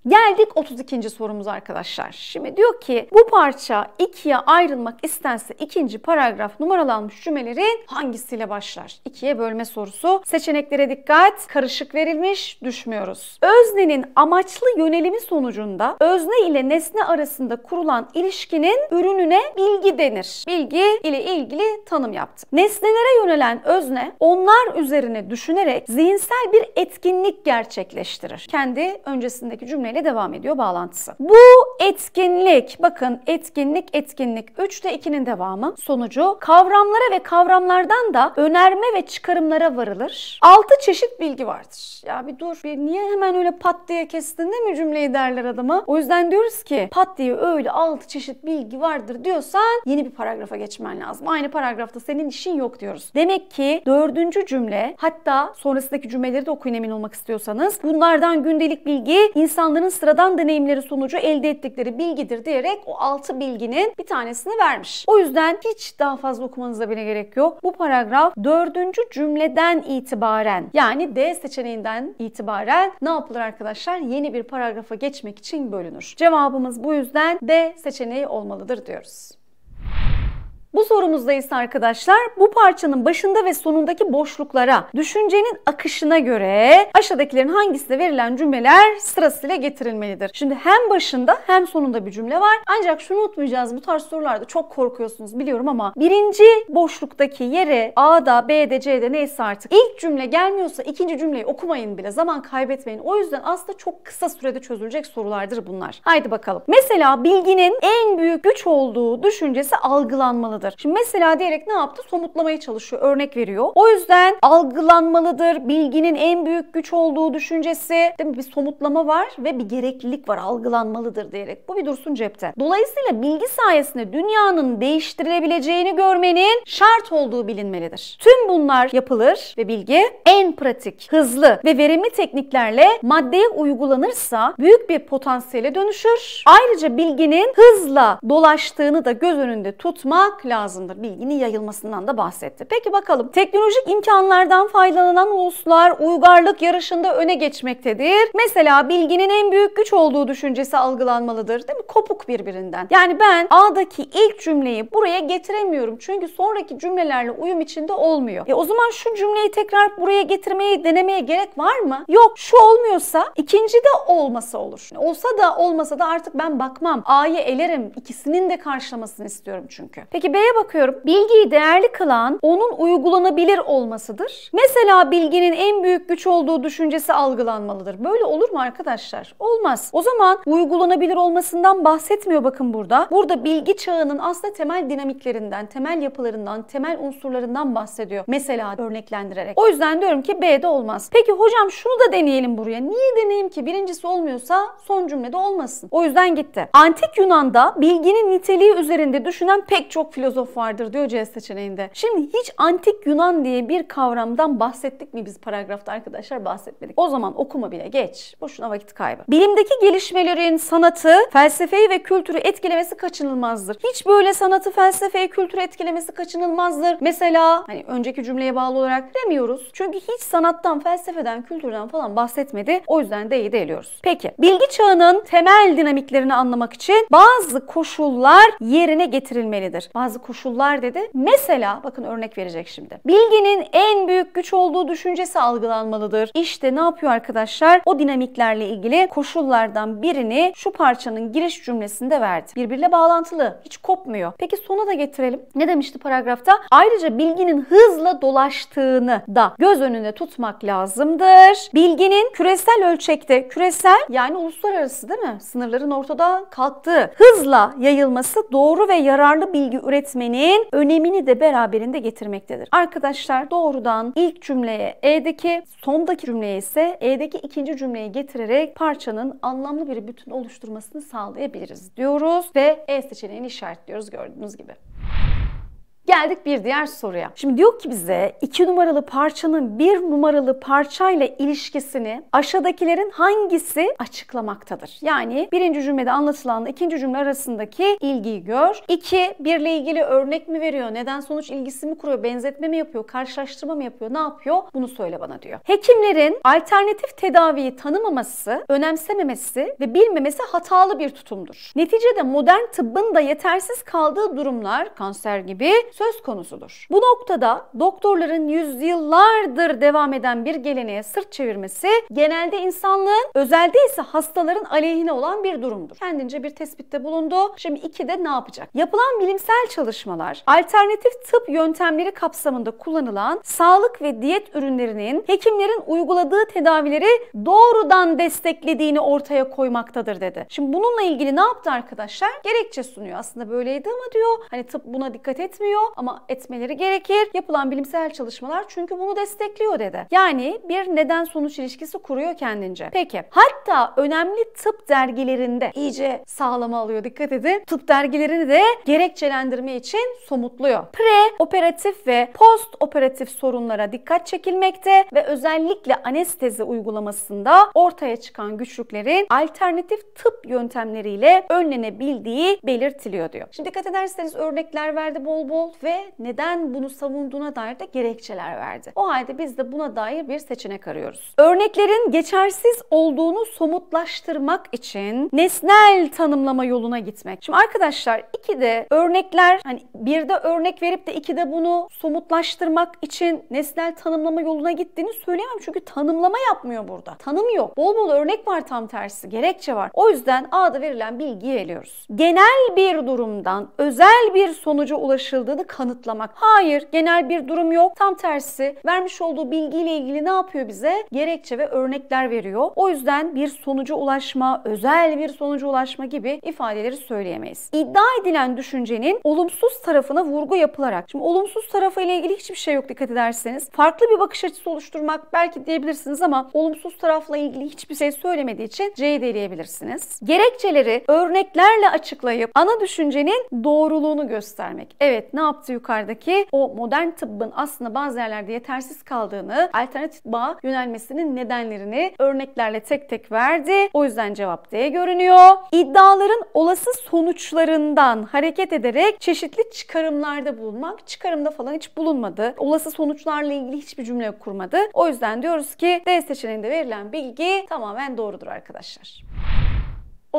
Geldik 32. sorumuz arkadaşlar. Şimdi diyor ki bu parça ikiye ayrılmak istense ikinci paragraf numaralanmış cümlelerin hangisiyle başlar? İkiye bölme sorusu. Seçeneklere dikkat. Karışık verilmiş. Düşmüyoruz. Öznenin amaçlı yönelimi sonucunda özne ile nesne arasında kurulan ilişkinin ürününe bilgi denir. Bilgi ile ilgili tanım yaptım. Nesnelere yönelen özne onlar üzerine düşünerek zihinsel bir etkinlik gerçekleştirir. Kendi öncesindeki cümleyle ile devam ediyor bağlantısı. Bu etkinlik, bakın etkinlik, etkinlik 3'te 2'nin devamı sonucu kavramlara ve kavramlardan da önerme ve çıkarımlara varılır. 6 çeşit bilgi vardır. Ya bir dur, bir niye hemen öyle pat diye kestin değil mi cümleyi derler adama. O yüzden diyoruz ki pat diye öyle 6 çeşit bilgi vardır diyorsan yeni bir paragrafa geçmen lazım. Aynı paragrafta senin işin yok diyoruz. Demek ki dördüncü cümle hatta sonrasındaki cümleleri de okuyun emin olmak istiyorsanız bunlardan gündelik bilgi insanların insanların sıradan deneyimleri sonucu elde ettikleri bilgidir diyerek o 6 bilginin bir tanesini vermiş. O yüzden hiç daha fazla okumanıza bile gerek yok. Bu paragraf 4. cümleden itibaren yani D seçeneğinden itibaren ne yapılır arkadaşlar? Yeni bir paragrafa geçmek için bölünür. Cevabımız bu yüzden D seçeneği olmalıdır diyoruz. Bu sorumuzda ise arkadaşlar bu parçanın başında ve sonundaki boşluklara, düşüncenin akışına göre aşağıdakilerin hangisinde verilen cümleler sırasıyla getirilmelidir. Şimdi hem başında hem sonunda bir cümle var. Ancak şunu unutmayacağız. Bu tarz sorularda çok korkuyorsunuz biliyorum ama birinci boşluktaki yere A'da, B'de, C'de neyse artık ilk cümle gelmiyorsa ikinci cümleyi okumayın bile. Zaman kaybetmeyin. O yüzden aslında çok kısa sürede çözülecek sorulardır bunlar. Haydi bakalım. Mesela bilginin en büyük güç olduğu düşüncesi algılanmalıdır farklıdır. Şimdi mesela diyerek ne yaptı? Somutlamaya çalışıyor, örnek veriyor. O yüzden algılanmalıdır, bilginin en büyük güç olduğu düşüncesi. Değil mi? Bir somutlama var ve bir gereklilik var, algılanmalıdır diyerek. Bu bir dursun cepte. Dolayısıyla bilgi sayesinde dünyanın değiştirilebileceğini görmenin şart olduğu bilinmelidir. Tüm bunlar yapılır ve bilgi en pratik, hızlı ve verimli tekniklerle maddeye uygulanırsa büyük bir potansiyele dönüşür. Ayrıca bilginin hızla dolaştığını da göz önünde tutmak lazım lazımdır. Bilginin yayılmasından da bahsetti. Peki bakalım teknolojik imkanlardan faydalanan uluslar uygarlık yarışında öne geçmektedir. Mesela bilginin en büyük güç olduğu düşüncesi algılanmalıdır. Değil mi? Kopuk birbirinden. Yani ben A'daki ilk cümleyi buraya getiremiyorum. Çünkü sonraki cümlelerle uyum içinde olmuyor. E o zaman şu cümleyi tekrar buraya getirmeye denemeye gerek var mı? Yok. Şu olmuyorsa ikinci de olmasa olur. Olsa da olmasa da artık ben bakmam. A'yı elerim. İkisinin de karşılamasını istiyorum çünkü. Peki B'ye bakıyorum. Bilgiyi değerli kılan onun uygulanabilir olmasıdır. Mesela bilginin en büyük güç olduğu düşüncesi algılanmalıdır. Böyle olur mu arkadaşlar? Olmaz. O zaman uygulanabilir olmasından bahsetmiyor bakın burada. Burada bilgi çağının aslında temel dinamiklerinden, temel yapılarından, temel unsurlarından bahsediyor. Mesela örneklendirerek. O yüzden diyorum ki B'de olmaz. Peki hocam şunu da deneyelim buraya. Niye deneyim ki? Birincisi olmuyorsa son cümlede olmasın. O yüzden gitti. Antik Yunan'da bilginin niteliği üzerinde düşünen pek çok filozof filozof vardır diyor C seçeneğinde. Şimdi hiç antik Yunan diye bir kavramdan bahsettik mi biz paragrafta arkadaşlar? Bahsetmedik. O zaman okuma bile geç. Boşuna vakit kaybı. Bilimdeki gelişmelerin sanatı, felsefeyi ve kültürü etkilemesi kaçınılmazdır. Hiç böyle sanatı, felsefeyi, kültürü etkilemesi kaçınılmazdır. Mesela hani önceki cümleye bağlı olarak demiyoruz. Çünkü hiç sanattan, felsefeden, kültürden falan bahsetmedi. O yüzden de iyi de eliyoruz. Peki. Bilgi çağının temel dinamiklerini anlamak için bazı koşullar yerine getirilmelidir. Bazı bazı koşullar dedi. Mesela bakın örnek verecek şimdi. Bilginin en büyük güç olduğu düşüncesi algılanmalıdır. İşte ne yapıyor arkadaşlar? O dinamiklerle ilgili koşullardan birini şu parçanın giriş cümlesinde verdi. Birbirle bağlantılı. Hiç kopmuyor. Peki sona da getirelim. Ne demişti paragrafta? Ayrıca bilginin hızla dolaştığını da göz önüne tutmak lazımdır. Bilginin küresel ölçekte, küresel yani uluslararası değil mi? Sınırların ortadan kalktığı, hızla yayılması doğru ve yararlı bilgi üretimi etmenin önemini de beraberinde getirmektedir. Arkadaşlar doğrudan ilk cümleye E'deki, sondaki cümleye ise E'deki ikinci cümleyi getirerek parçanın anlamlı bir bütün oluşturmasını sağlayabiliriz diyoruz ve E seçeneğini işaretliyoruz gördüğünüz gibi. Geldik bir diğer soruya. Şimdi diyor ki bize iki numaralı parçanın bir numaralı parçayla ilişkisini aşağıdakilerin hangisi açıklamaktadır? Yani birinci cümlede anlatılanla ikinci cümle arasındaki ilgiyi gör. İki birle ilgili örnek mi veriyor? Neden sonuç ilgisi mi kuruyor? Benzetme mi yapıyor? Karşılaştırma mı yapıyor? Ne yapıyor? Bunu söyle bana diyor. Hekimlerin alternatif tedaviyi tanımaması, önemsememesi ve bilmemesi hatalı bir tutumdur. Neticede modern tıbbın da yetersiz kaldığı durumlar kanser gibi söz konusudur. Bu noktada doktorların yüzyıllardır devam eden bir geleneğe sırt çevirmesi genelde insanlığın özelde ise hastaların aleyhine olan bir durumdur. Kendince bir tespitte bulundu. Şimdi iki de ne yapacak? Yapılan bilimsel çalışmalar alternatif tıp yöntemleri kapsamında kullanılan sağlık ve diyet ürünlerinin hekimlerin uyguladığı tedavileri doğrudan desteklediğini ortaya koymaktadır dedi. Şimdi bununla ilgili ne yaptı arkadaşlar? Gerekçe sunuyor. Aslında böyleydi ama diyor hani tıp buna dikkat etmiyor ama etmeleri gerekir. Yapılan bilimsel çalışmalar çünkü bunu destekliyor dedi. Yani bir neden sonuç ilişkisi kuruyor kendince. Peki hatta önemli tıp dergilerinde iyice sağlama alıyor dikkat edin. Tıp dergilerini de gerekçelendirme için somutluyor. Pre-operatif ve post-operatif sorunlara dikkat çekilmekte ve özellikle anestezi uygulamasında ortaya çıkan güçlüklerin alternatif tıp yöntemleriyle önlenebildiği belirtiliyor diyor. Şimdi dikkat ederseniz örnekler verdi bol bol ve neden bunu savunduğuna dair de gerekçeler verdi. O halde biz de buna dair bir seçenek arıyoruz. Örneklerin geçersiz olduğunu somutlaştırmak için nesnel tanımlama yoluna gitmek. Şimdi arkadaşlar iki de örnekler hani bir de örnek verip de iki de bunu somutlaştırmak için nesnel tanımlama yoluna gittiğini söyleyemem çünkü tanımlama yapmıyor burada. Tanım yok. Bol bol örnek var tam tersi. Gerekçe var. O yüzden A'da verilen bilgiyi eliyoruz. Genel bir durumdan özel bir sonuca ulaşıldığını kanıtlamak. Hayır genel bir durum yok. Tam tersi vermiş olduğu bilgiyle ilgili ne yapıyor bize? Gerekçe ve örnekler veriyor. O yüzden bir sonuca ulaşma, özel bir sonuca ulaşma gibi ifadeleri söyleyemeyiz. İddia edilen düşüncenin olumsuz tarafına vurgu yapılarak. Şimdi olumsuz tarafı ile ilgili hiçbir şey yok dikkat ederseniz. Farklı bir bakış açısı oluşturmak belki diyebilirsiniz ama olumsuz tarafla ilgili hiçbir şey söylemediği için C'yi de Gerekçeleri örneklerle açıklayıp ana düşüncenin doğruluğunu göstermek. Evet ne yaptı yukarıdaki? O modern tıbbın aslında bazı yerlerde yetersiz kaldığını, alternatif tıbba yönelmesinin nedenlerini örneklerle tek tek verdi. O yüzden cevap D görünüyor. İddiaların olası sonuçlarından hareket ederek çeşitli çıkarımlarda bulunmak. Çıkarımda falan hiç bulunmadı. Olası sonuçlarla ilgili hiçbir cümle kurmadı. O yüzden diyoruz ki D seçeneğinde verilen bilgi tamamen doğrudur arkadaşlar.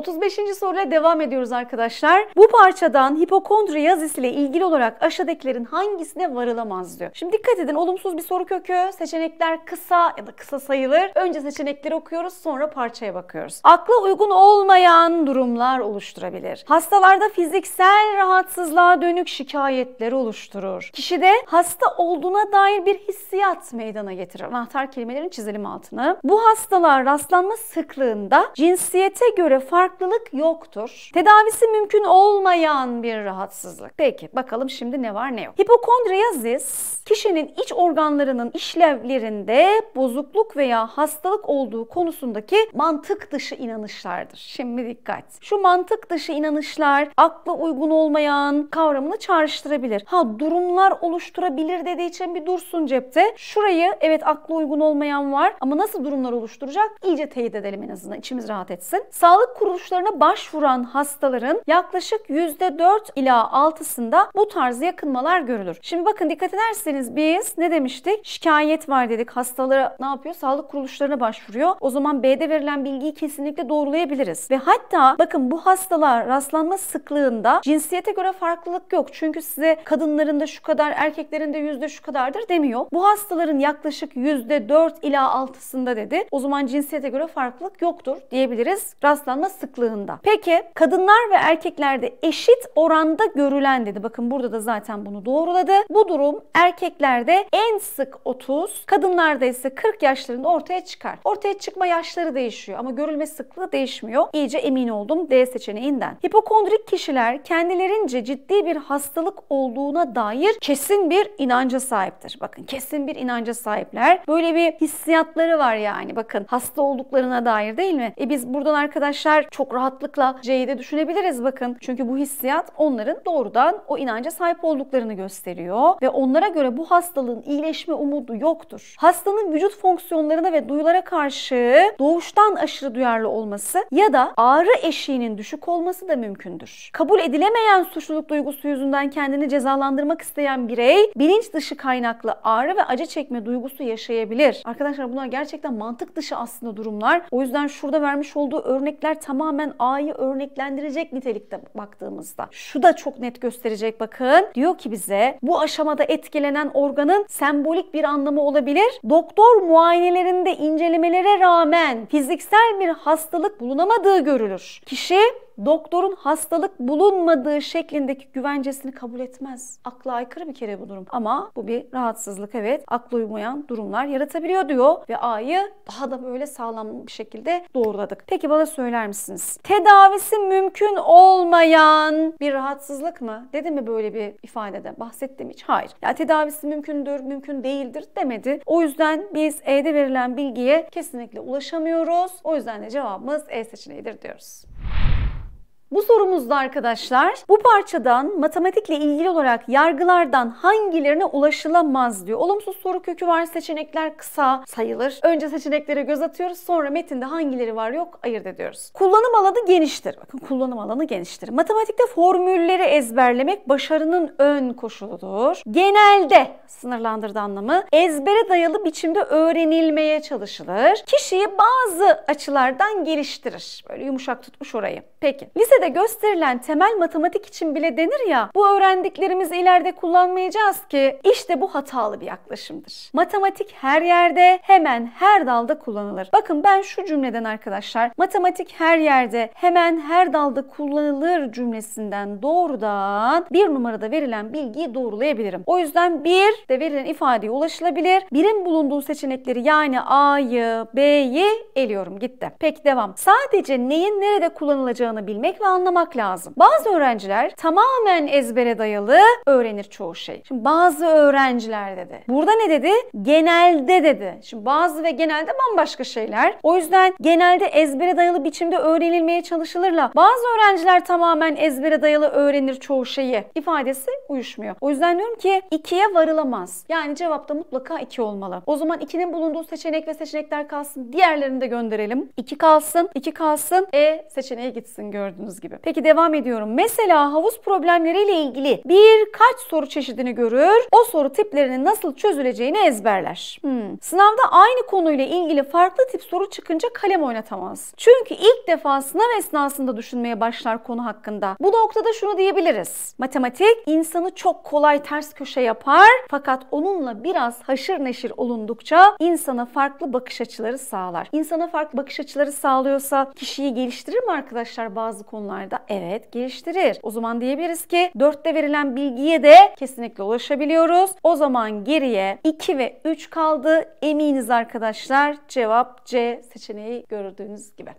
35. soruyla devam ediyoruz arkadaşlar. Bu parçadan hipokondri yazısı ile ilgili olarak aşağıdakilerin hangisine varılamaz diyor. Şimdi dikkat edin olumsuz bir soru kökü. Seçenekler kısa ya da kısa sayılır. Önce seçenekleri okuyoruz sonra parçaya bakıyoruz. Akla uygun olmayan durumlar oluşturabilir. Hastalarda fiziksel rahatsızlığa dönük şikayetleri oluşturur. Kişide hasta olduğuna dair bir hissiyat meydana getirir. Anahtar kelimelerin çizelim altını. Bu hastalar rastlanma sıklığında cinsiyete göre farklı farklılık yoktur. Tedavisi mümkün olmayan bir rahatsızlık. Peki bakalım şimdi ne var ne yok. Hipokondriyazis kişinin iç organlarının işlevlerinde bozukluk veya hastalık olduğu konusundaki mantık dışı inanışlardır. Şimdi dikkat. Şu mantık dışı inanışlar akla uygun olmayan kavramını çağrıştırabilir. Ha durumlar oluşturabilir dediği için bir dursun cepte. Şurayı evet akla uygun olmayan var ama nasıl durumlar oluşturacak? İyice teyit edelim en azından içimiz rahat etsin. Sağlık kuruluşları sonuçlarına başvuran hastaların yaklaşık %4 ila 6'sında bu tarz yakınmalar görülür. Şimdi bakın dikkat ederseniz biz ne demiştik? Şikayet var dedik. Hastalara ne yapıyor? Sağlık kuruluşlarına başvuruyor. O zaman B'de verilen bilgiyi kesinlikle doğrulayabiliriz. Ve hatta bakın bu hastalar rastlanma sıklığında cinsiyete göre farklılık yok. Çünkü size kadınların da şu kadar, erkeklerin de yüzde şu kadardır demiyor. Bu hastaların yaklaşık yüzde %4 ila 6'sında dedi. O zaman cinsiyete göre farklılık yoktur diyebiliriz. Rastlanma sıklığında. Peki kadınlar ve erkeklerde eşit oranda görülen dedi. Bakın burada da zaten bunu doğruladı. Bu durum erkeklerde en sık 30, kadınlarda ise 40 yaşlarında ortaya çıkar. Ortaya çıkma yaşları değişiyor ama görülme sıklığı değişmiyor. İyice emin oldum D seçeneğinden. Hipokondrik kişiler kendilerince ciddi bir hastalık olduğuna dair kesin bir inanca sahiptir. Bakın kesin bir inanca sahipler. Böyle bir hissiyatları var yani bakın hasta olduklarına dair değil mi? E biz buradan arkadaşlar çok rahatlıkla C'yi düşünebiliriz bakın. Çünkü bu hissiyat onların doğrudan o inanca sahip olduklarını gösteriyor ve onlara göre bu hastalığın iyileşme umudu yoktur. Hastanın vücut fonksiyonlarına ve duyulara karşı doğuştan aşırı duyarlı olması ya da ağrı eşiğinin düşük olması da mümkündür. Kabul edilemeyen suçluluk duygusu yüzünden kendini cezalandırmak isteyen birey bilinç dışı kaynaklı ağrı ve acı çekme duygusu yaşayabilir. Arkadaşlar bunlar gerçekten mantık dışı aslında durumlar. O yüzden şurada vermiş olduğu örnekler tamamen tamamen A'yı örneklendirecek nitelikte baktığımızda. Şu da çok net gösterecek bakın. Diyor ki bize bu aşamada etkilenen organın sembolik bir anlamı olabilir. Doktor muayenelerinde incelemelere rağmen fiziksel bir hastalık bulunamadığı görülür. Kişi doktorun hastalık bulunmadığı şeklindeki güvencesini kabul etmez. Akla aykırı bir kere bu durum. Ama bu bir rahatsızlık evet. Akla uymayan durumlar yaratabiliyor diyor ve A'yı daha da böyle sağlam bir şekilde doğruladık. Peki bana söyler misiniz? Tedavisi mümkün olmayan bir rahatsızlık mı? Dedi mi böyle bir ifadede? Bahsettim hiç. Hayır. Ya tedavisi mümkündür, mümkün değildir demedi. O yüzden biz E'de verilen bilgiye kesinlikle ulaşamıyoruz. O yüzden de cevabımız E seçeneğidir diyoruz. Bu sorumuzda arkadaşlar bu parçadan matematikle ilgili olarak yargılardan hangilerine ulaşılamaz diyor. Olumsuz soru kökü var seçenekler kısa sayılır. Önce seçeneklere göz atıyoruz sonra metinde hangileri var yok ayırt ediyoruz. Kullanım alanı geniştir. Bakın kullanım alanı geniştir. Matematikte formülleri ezberlemek başarının ön koşuludur. Genelde sınırlandırdı anlamı ezbere dayalı biçimde öğrenilmeye çalışılır. Kişiyi bazı açılardan geliştirir. Böyle yumuşak tutmuş orayı. Peki lise de gösterilen temel matematik için bile denir ya bu öğrendiklerimizi ileride kullanmayacağız ki işte bu hatalı bir yaklaşımdır. Matematik her yerde hemen her dalda kullanılır. Bakın ben şu cümleden arkadaşlar matematik her yerde hemen her dalda kullanılır cümlesinden doğrudan bir numarada verilen bilgiyi doğrulayabilirim. O yüzden bir de verilen ifadeye ulaşılabilir. Birin bulunduğu seçenekleri yani A'yı, B'yi eliyorum gitti. Peki devam. Sadece neyin nerede kullanılacağını bilmek lazım anlamak lazım. Bazı öğrenciler tamamen ezbere dayalı öğrenir çoğu şey. Şimdi bazı öğrenciler dedi. Burada ne dedi? Genelde dedi. Şimdi bazı ve genelde bambaşka şeyler. O yüzden genelde ezbere dayalı biçimde öğrenilmeye çalışılırla bazı öğrenciler tamamen ezbere dayalı öğrenir çoğu şeyi ifadesi uyuşmuyor. O yüzden diyorum ki ikiye varılamaz. Yani cevapta mutlaka iki olmalı. O zaman ikinin bulunduğu seçenek ve seçenekler kalsın. Diğerlerini de gönderelim. İki kalsın, iki kalsın. E seçeneği gitsin gördünüz gördüğünüz gibi. Peki devam ediyorum. Mesela havuz problemleriyle ilgili birkaç soru çeşidini görür. O soru tiplerinin nasıl çözüleceğini ezberler. Hmm. Sınavda aynı konuyla ilgili farklı tip soru çıkınca kalem oynatamaz. Çünkü ilk defa sınav esnasında düşünmeye başlar konu hakkında. Bu noktada şunu diyebiliriz. Matematik insanı çok kolay ters köşe yapar fakat onunla biraz haşır neşir olundukça insana farklı bakış açıları sağlar. İnsana farklı bakış açıları sağlıyorsa kişiyi geliştirir mi arkadaşlar bazı konuları konularda evet geliştirir. O zaman diyebiliriz ki 4'te verilen bilgiye de kesinlikle ulaşabiliyoruz. O zaman geriye 2 ve 3 kaldı. Eminiz arkadaşlar cevap C seçeneği gördüğünüz gibi.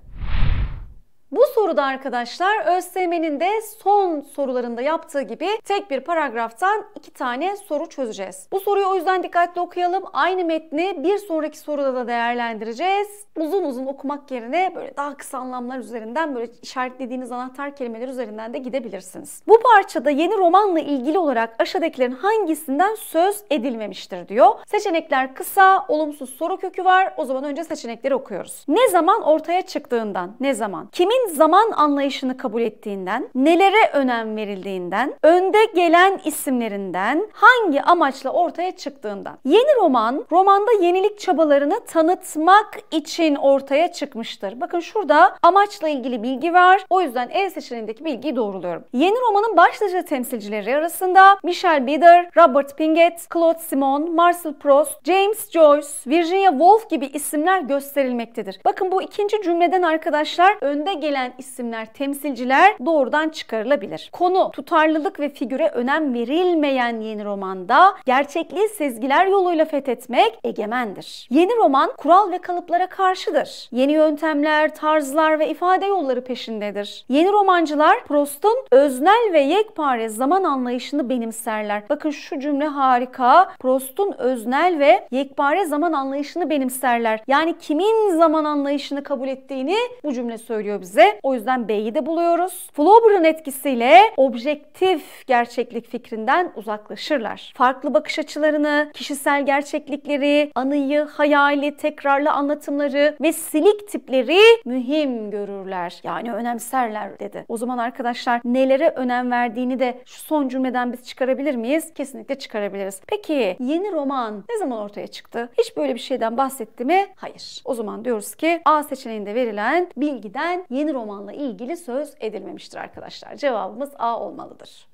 Bu soruda arkadaşlar ÖSYM'nin de son sorularında yaptığı gibi tek bir paragraftan iki tane soru çözeceğiz. Bu soruyu o yüzden dikkatli okuyalım. Aynı metni bir sonraki soruda da değerlendireceğiz. Uzun uzun okumak yerine böyle daha kısa anlamlar üzerinden böyle işaretlediğiniz anahtar kelimeler üzerinden de gidebilirsiniz. Bu parçada yeni romanla ilgili olarak aşağıdakilerin hangisinden söz edilmemiştir diyor. Seçenekler kısa, olumsuz soru kökü var. O zaman önce seçenekleri okuyoruz. Ne zaman ortaya çıktığından, ne zaman? Kimin Türklerin zaman anlayışını kabul ettiğinden, nelere önem verildiğinden, önde gelen isimlerinden, hangi amaçla ortaya çıktığından. Yeni roman, romanda yenilik çabalarını tanıtmak için ortaya çıkmıştır. Bakın şurada amaçla ilgili bilgi var. O yüzden el seçeneğindeki bilgiyi doğruluyorum. Yeni romanın başlıca temsilcileri arasında Michel Bieder, Robert Pinget, Claude Simon, Marcel Proust, James Joyce, Virginia Woolf gibi isimler gösterilmektedir. Bakın bu ikinci cümleden arkadaşlar önde gelen gelen isimler, temsilciler doğrudan çıkarılabilir. Konu tutarlılık ve figüre önem verilmeyen yeni romanda gerçekliği sezgiler yoluyla fethetmek egemendir. Yeni roman kural ve kalıplara karşıdır. Yeni yöntemler, tarzlar ve ifade yolları peşindedir. Yeni romancılar Prost'un öznel ve yekpare zaman anlayışını benimserler. Bakın şu cümle harika. Prost'un öznel ve yekpare zaman anlayışını benimserler. Yani kimin zaman anlayışını kabul ettiğini bu cümle söylüyor bize bize. O yüzden B'yi de buluyoruz. Flaubert'ın etkisiyle objektif gerçeklik fikrinden uzaklaşırlar. Farklı bakış açılarını, kişisel gerçeklikleri, anıyı, hayali, tekrarlı anlatımları ve silik tipleri mühim görürler. Yani önemserler dedi. O zaman arkadaşlar nelere önem verdiğini de şu son cümleden biz çıkarabilir miyiz? Kesinlikle çıkarabiliriz. Peki yeni roman ne zaman ortaya çıktı? Hiç böyle bir şeyden bahsetti mi? Hayır. O zaman diyoruz ki A seçeneğinde verilen bilgiden yeni yeni romanla ilgili söz edilmemiştir arkadaşlar. Cevabımız A olmalıdır.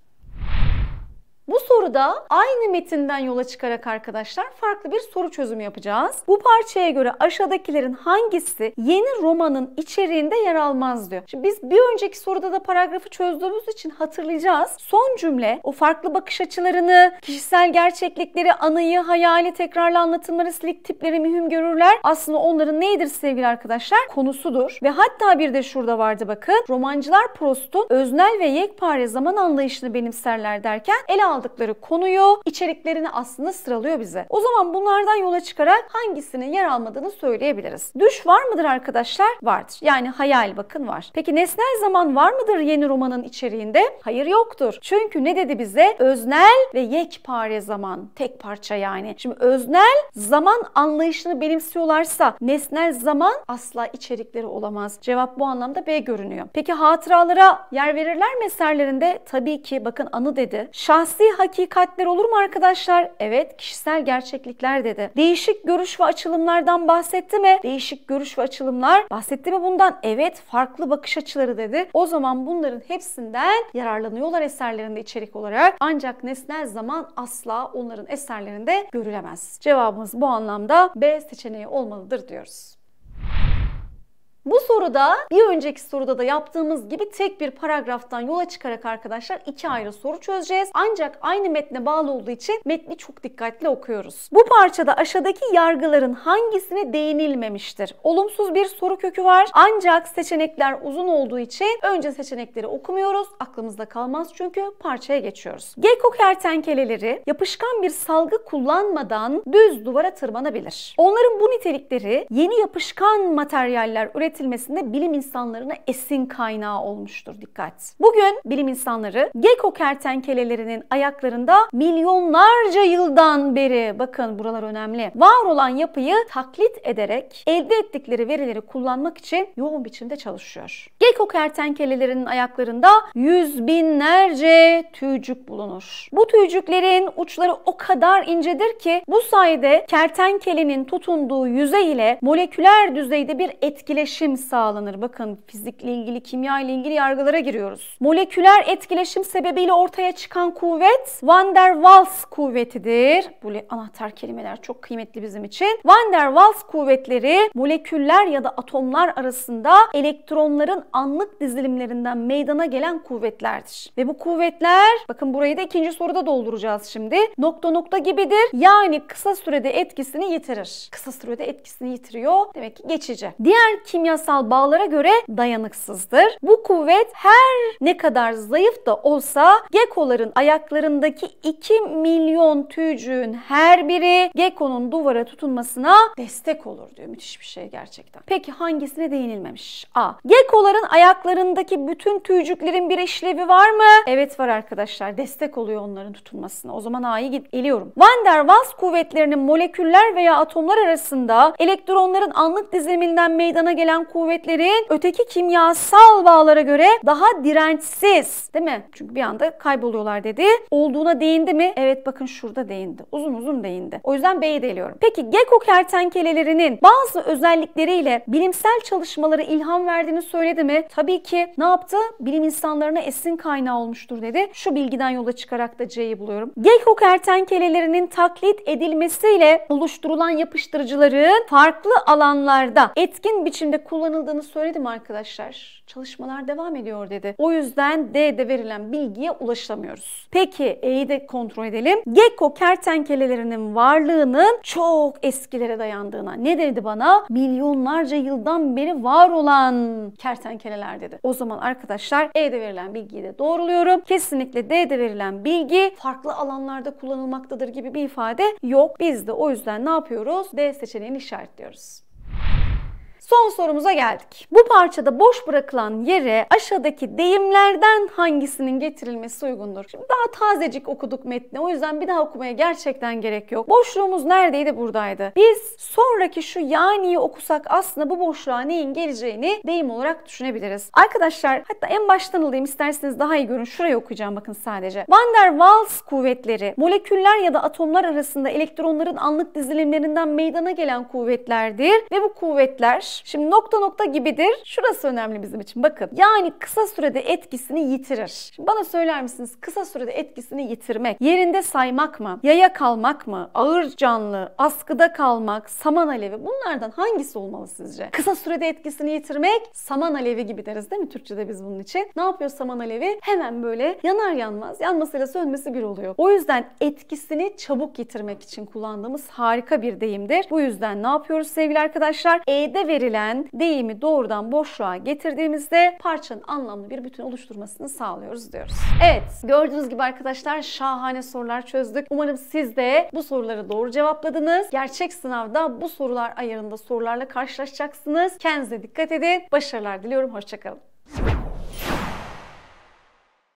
Bu soruda aynı metinden yola çıkarak arkadaşlar farklı bir soru çözümü yapacağız. Bu parçaya göre aşağıdakilerin hangisi yeni romanın içeriğinde yer almaz diyor. Şimdi biz bir önceki soruda da paragrafı çözdüğümüz için hatırlayacağız. Son cümle o farklı bakış açılarını, kişisel gerçeklikleri, anıyı, hayali, tekrarlı anlatımları, silik tipleri mühim görürler. Aslında onların neydir sevgili arkadaşlar? Konusudur. Ve hatta bir de şurada vardı bakın. Romancılar Proust'un öznel ve yekpare zaman anlayışını benimserler derken ele aldıkları konuyu, içeriklerini aslında sıralıyor bize. O zaman bunlardan yola çıkarak hangisinin yer almadığını söyleyebiliriz. Düş var mıdır arkadaşlar? Vardır. Yani hayal bakın var. Peki nesnel zaman var mıdır yeni romanın içeriğinde? Hayır yoktur. Çünkü ne dedi bize? Öznel ve yekpare zaman. Tek parça yani. Şimdi öznel zaman anlayışını benimsiyorlarsa nesnel zaman asla içerikleri olamaz. Cevap bu anlamda B görünüyor. Peki hatıralara yer verirler mi eserlerinde? Tabii ki bakın anı dedi. Şahsi Şahsi hakikatler olur mu arkadaşlar? Evet, kişisel gerçeklikler dedi. Değişik görüş ve açılımlardan bahsetti mi? Değişik görüş ve açılımlar bahsetti mi bundan? Evet, farklı bakış açıları dedi. O zaman bunların hepsinden yararlanıyorlar eserlerinde içerik olarak. Ancak nesnel zaman asla onların eserlerinde görülemez. Cevabımız bu anlamda B seçeneği olmalıdır diyoruz. Bu soruda bir önceki soruda da yaptığımız gibi tek bir paragraftan yola çıkarak arkadaşlar iki ayrı soru çözeceğiz. Ancak aynı metne bağlı olduğu için metni çok dikkatli okuyoruz. Bu parçada aşağıdaki yargıların hangisine değinilmemiştir? Olumsuz bir soru kökü var ancak seçenekler uzun olduğu için önce seçenekleri okumuyoruz. Aklımızda kalmaz çünkü parçaya geçiyoruz. Gecko kertenkeleleri yapışkan bir salgı kullanmadan düz duvara tırmanabilir. Onların bu nitelikleri yeni yapışkan materyaller üretilmesi üretilmesinde bilim insanlarına esin kaynağı olmuştur dikkat. Bugün bilim insanları gecko kertenkelelerinin ayaklarında milyonlarca yıldan beri bakın buralar önemli. Var olan yapıyı taklit ederek elde ettikleri verileri kullanmak için yoğun biçimde çalışıyor. Gecko kertenkelelerinin ayaklarında yüz binlerce tüycük bulunur. Bu tüycüklerin uçları o kadar incedir ki bu sayede kertenkelenin tutunduğu yüzey ile moleküler düzeyde bir etkileşim etkileşim sağlanır. Bakın fizikle ilgili, kimya ile ilgili yargılara giriyoruz. Moleküler etkileşim sebebiyle ortaya çıkan kuvvet Van der Waals kuvvetidir. Bu anahtar kelimeler çok kıymetli bizim için. Van der Waals kuvvetleri moleküller ya da atomlar arasında elektronların anlık dizilimlerinden meydana gelen kuvvetlerdir. Ve bu kuvvetler bakın burayı da ikinci soruda dolduracağız şimdi. Nokta nokta gibidir. Yani kısa sürede etkisini yitirir. Kısa sürede etkisini yitiriyor. Demek ki geçici. Diğer kimya kimyasal bağlara göre dayanıksızdır. Bu kuvvet her ne kadar zayıf da olsa gekoların ayaklarındaki 2 milyon tüycüğün her biri gekonun duvara tutunmasına destek olur diyor. Müthiş bir şey gerçekten. Peki hangisine değinilmemiş? A. Gekoların ayaklarındaki bütün tüycüklerin bir işlevi var mı? Evet var arkadaşlar. Destek oluyor onların tutunmasına. O zaman A'yı git eliyorum. Van der Waals kuvvetlerinin moleküller veya atomlar arasında elektronların anlık diziliminden meydana gelen kuvvetlerin öteki kimyasal bağlara göre daha dirençsiz değil mi? Çünkü bir anda kayboluyorlar dedi. Olduğuna değindi mi? Evet bakın şurada değindi. Uzun uzun değindi. O yüzden B'yi deliyorum. Peki gecko kertenkelelerinin bazı özellikleriyle bilimsel çalışmalara ilham verdiğini söyledi mi? Tabii ki ne yaptı? Bilim insanlarına esin kaynağı olmuştur dedi. Şu bilgiden yola çıkarak da C'yi buluyorum. Gecko kertenkelelerinin taklit edilmesiyle oluşturulan yapıştırıcıların farklı alanlarda etkin biçimde kullanılması kullanıldığını söyledim arkadaşlar. Çalışmalar devam ediyor dedi. O yüzden D'de verilen bilgiye ulaşamıyoruz. Peki E'yi de kontrol edelim. Gecko kertenkelelerinin varlığının çok eskilere dayandığına. Ne dedi bana? Milyonlarca yıldan beri var olan kertenkeleler dedi. O zaman arkadaşlar E'de verilen bilgiyi de doğruluyorum. Kesinlikle D'de verilen bilgi farklı alanlarda kullanılmaktadır gibi bir ifade yok. Biz de o yüzden ne yapıyoruz? D seçeneğini işaretliyoruz. Son sorumuza geldik. Bu parçada boş bırakılan yere aşağıdaki deyimlerden hangisinin getirilmesi uygundur? Şimdi daha tazecik okuduk metni. O yüzden bir daha okumaya gerçekten gerek yok. Boşluğumuz neredeydi? Buradaydı. Biz sonraki şu yani'yi okusak aslında bu boşluğa neyin geleceğini deyim olarak düşünebiliriz. Arkadaşlar hatta en baştan alayım isterseniz daha iyi görün. Şurayı okuyacağım bakın sadece. Van der Waals kuvvetleri moleküller ya da atomlar arasında elektronların anlık dizilimlerinden meydana gelen kuvvetlerdir ve bu kuvvetler Şimdi nokta nokta gibidir. Şurası önemli bizim için bakın. Yani kısa sürede etkisini yitirir. Şimdi bana söyler misiniz kısa sürede etkisini yitirmek, yerinde saymak mı, yaya kalmak mı, ağır canlı, askıda kalmak, saman alevi bunlardan hangisi olmalı sizce? Kısa sürede etkisini yitirmek saman alevi gibi deriz değil mi Türkçe'de biz bunun için? Ne yapıyor saman alevi? Hemen böyle yanar yanmaz, yanmasıyla sönmesi bir oluyor. O yüzden etkisini çabuk yitirmek için kullandığımız harika bir deyimdir. Bu yüzden ne yapıyoruz sevgili arkadaşlar? E'de veri verilen deyimi doğrudan boşluğa getirdiğimizde parçanın anlamlı bir bütün oluşturmasını sağlıyoruz diyoruz. Evet gördüğünüz gibi arkadaşlar şahane sorular çözdük. Umarım siz de bu soruları doğru cevapladınız. Gerçek sınavda bu sorular ayarında sorularla karşılaşacaksınız. Kendinize dikkat edin. Başarılar diliyorum. Hoşçakalın.